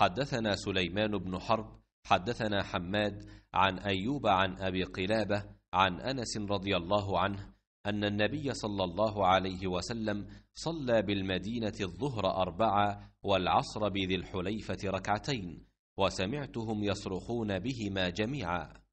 حدثنا سليمان بن حرب حدثنا حماد عن أيوب عن أبي قلابة عن أنس رضي الله عنه أن النبي صلى الله عليه وسلم صلى بالمدينة الظهر أربعة والعصر بذي الحليفة ركعتين وسمعتهم يصرخون بهما جميعا